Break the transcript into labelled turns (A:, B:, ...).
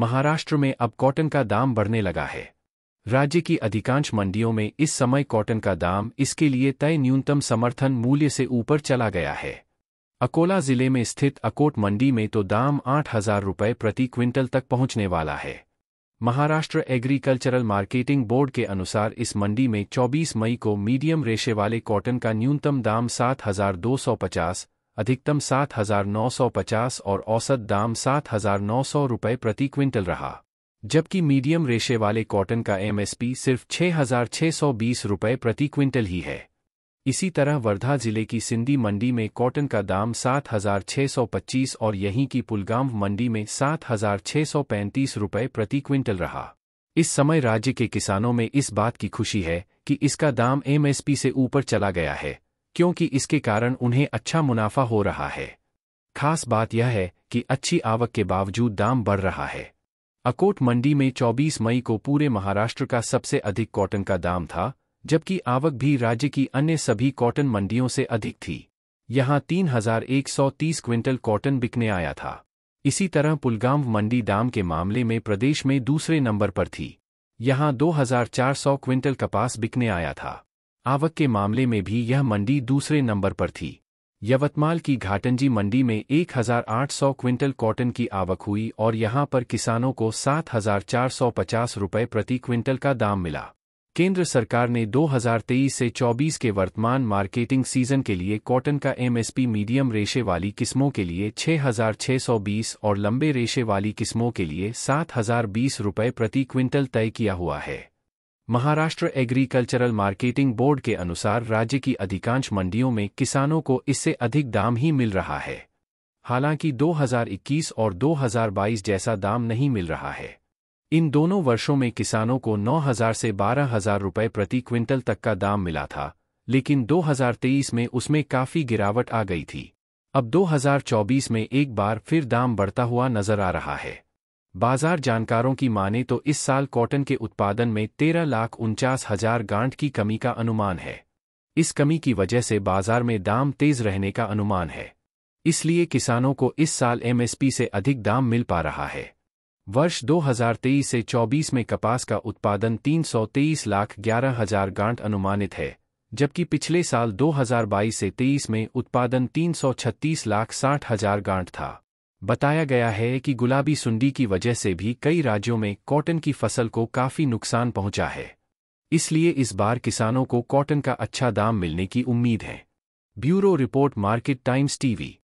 A: महाराष्ट्र में अब कॉटन का दाम बढ़ने लगा है राज्य की अधिकांश मंडियों में इस समय कॉटन का दाम इसके लिए तय न्यूनतम समर्थन मूल्य से ऊपर चला गया है अकोला जिले में स्थित अकोट मंडी में तो दाम आठ हजार रुपये प्रति क्विंटल तक पहुंचने वाला है महाराष्ट्र एग्रीकल्चरल मार्केटिंग बोर्ड के अनुसार इस मंडी में 24 मई को मीडियम रेशे वाले कॉटन का न्यूनतम दाम सात हजार दो सौ पचास अधिकतम 7,950 और औसत दाम 7,900 रुपये प्रति क्विंटल रहा जबकि मीडियम रेशे वाले कॉटन का एमएसपी सिर्फ 6,620 रुपये प्रति क्विंटल ही है इसी तरह वर्धा जिले की सिंधी मंडी में कॉटन का दाम 7,625 और यहीं की पुलगाम मंडी में 7,635 रुपये प्रति क्विंटल रहा इस समय राज्य के किसानों में इस बात की खुशी है कि इसका दाम एमएसपी से ऊपर चला गया है क्योंकि इसके कारण उन्हें अच्छा मुनाफा हो रहा है खास बात यह है कि अच्छी आवक के बावजूद दाम बढ़ रहा है अकोट मंडी में 24 मई को पूरे महाराष्ट्र का सबसे अधिक कॉटन का दाम था जबकि आवक भी राज्य की अन्य सभी कॉटन मंडियों से अधिक थी यहां 3,130 क्विंटल कॉटन बिकने आया था इसी तरह पुलगांव मंडी दाम के मामले में प्रदेश में दूसरे नंबर पर थी यहां 2,400 क्विंटल कपास बिकने आया था आवक के मामले में भी यह मंडी दूसरे नंबर पर थी यवतमाल की घाटंजी मंडी में 1,800 क्विंटल कॉटन की आवक हुई और यहां पर किसानों को 7,450 रुपए प्रति क्विंटल का दाम मिला केंद्र सरकार ने 2023 से 24 के वर्तमान मार्केटिंग सीजन के लिए कॉटन का एमएसपी मीडियम रेशे वाली किस्मों के लिए 6,620 और लंबे रेशे वाली किस्मों के लिए सात रुपए प्रति क्विंटल तय किया हुआ है महाराष्ट्र एग्रीकल्चरल मार्केटिंग बोर्ड के अनुसार राज्य की अधिकांश मंडियों में किसानों को इससे अधिक दाम ही मिल रहा है हालांकि 2021 और 2022 जैसा दाम नहीं मिल रहा है इन दोनों वर्षों में किसानों को 9000 से 12000 रुपये प्रति क्विंटल तक का दाम मिला था लेकिन 2023 में उसमें काफ़ी गिरावट आ गई थी अब 2024 में एक बार फिर दाम बढ़ता हुआ नजर आ रहा है बाजार जानकारों की माने तो इस साल कॉटन के उत्पादन में तेरह लाख उनचास हजार गांठ की कमी का अनुमान है इस कमी की वजह से बाजार में दाम तेज रहने का अनुमान है इसलिए किसानों को इस साल एमएसपी से अधिक दाम मिल पा रहा है वर्ष 2023 से 24 में कपास का उत्पादन तीन लाख ग्यारह हजार गांठ अनुमानित है जबकि पिछले साल 2022 से 23 में उत्पादन तीन लाख साठ हजार गांठ था बताया गया है कि गुलाबी सुंडी की वजह से भी कई राज्यों में कॉटन की फसल को काफी नुकसान पहुंचा है इसलिए इस बार किसानों को कॉटन का अच्छा दाम मिलने की उम्मीद है bureau report Market Times TV